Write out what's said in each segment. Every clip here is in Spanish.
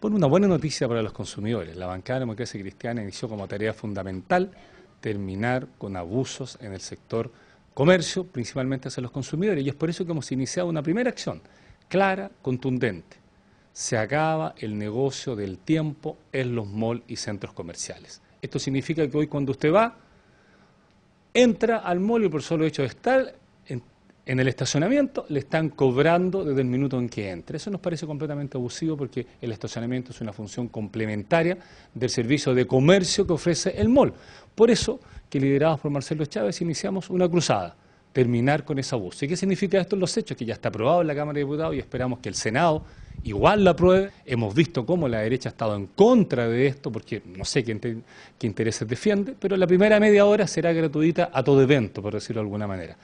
Por una buena noticia para los consumidores. La bancada de democracia cristiana inició como tarea fundamental terminar con abusos en el sector comercio, principalmente hacia los consumidores. Y es por eso que hemos iniciado una primera acción, clara, contundente. Se acaba el negocio del tiempo en los malls y centros comerciales. Esto significa que hoy cuando usted va, entra al mall y por solo hecho de estar en el estacionamiento le están cobrando desde el minuto en que entra. Eso nos parece completamente abusivo porque el estacionamiento es una función complementaria del servicio de comercio que ofrece el MOL. Por eso que liderados por Marcelo Chávez iniciamos una cruzada, terminar con ese abuso. ¿Y qué significa esto en los hechos? Que ya está aprobado en la Cámara de Diputados y esperamos que el Senado igual la apruebe. Hemos visto cómo la derecha ha estado en contra de esto porque no sé qué, qué intereses defiende, pero la primera media hora será gratuita a todo evento, por decirlo de alguna manera.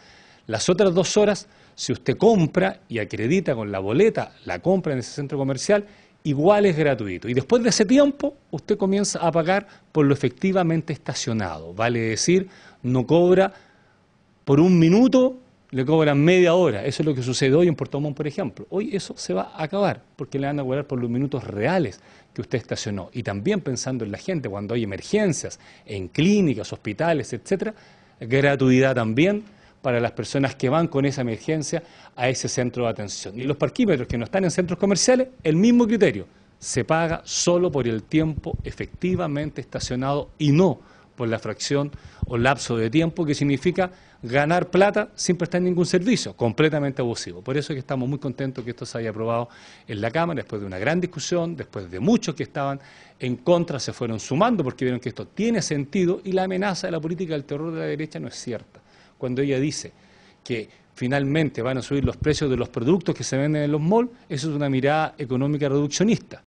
Las otras dos horas, si usted compra y acredita con la boleta la compra en ese centro comercial, igual es gratuito. Y después de ese tiempo, usted comienza a pagar por lo efectivamente estacionado. Vale decir, no cobra por un minuto, le cobran media hora. Eso es lo que sucede hoy en Puerto Montt, por ejemplo. Hoy eso se va a acabar, porque le van a cobrar por los minutos reales que usted estacionó. Y también pensando en la gente, cuando hay emergencias, en clínicas, hospitales, etcétera, gratuidad también para las personas que van con esa emergencia a ese centro de atención. Y los parquímetros que no están en centros comerciales, el mismo criterio, se paga solo por el tiempo efectivamente estacionado y no por la fracción o lapso de tiempo que significa ganar plata sin prestar ningún servicio, completamente abusivo. Por eso es que estamos muy contentos que esto se haya aprobado en la Cámara, después de una gran discusión, después de muchos que estaban en contra, se fueron sumando porque vieron que esto tiene sentido y la amenaza de la política del terror de la derecha no es cierta cuando ella dice que finalmente van a subir los precios de los productos que se venden en los malls, eso es una mirada económica reduccionista.